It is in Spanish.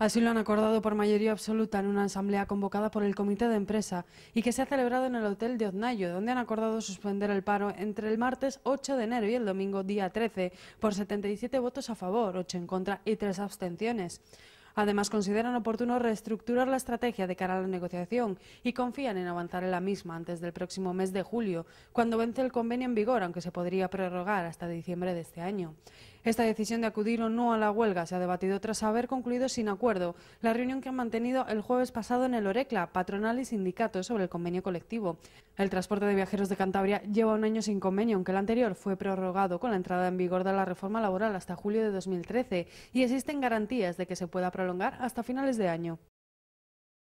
Así lo han acordado por mayoría absoluta en una asamblea convocada por el Comité de Empresa y que se ha celebrado en el Hotel de Oznayo, donde han acordado suspender el paro entre el martes 8 de enero y el domingo día 13 por 77 votos a favor, 8 en contra y 3 abstenciones. Además, consideran oportuno reestructurar la estrategia de cara a la negociación y confían en avanzar en la misma antes del próximo mes de julio, cuando vence el convenio en vigor, aunque se podría prorrogar hasta diciembre de este año. Esta decisión de acudir o no a la huelga se ha debatido tras haber concluido sin acuerdo la reunión que han mantenido el jueves pasado en el Orecla, patronal y sindicato sobre el convenio colectivo. El transporte de viajeros de Cantabria lleva un año sin convenio, aunque el anterior fue prorrogado con la entrada en vigor de la reforma laboral hasta julio de 2013 y existen garantías de que se pueda prolongar hasta finales de año.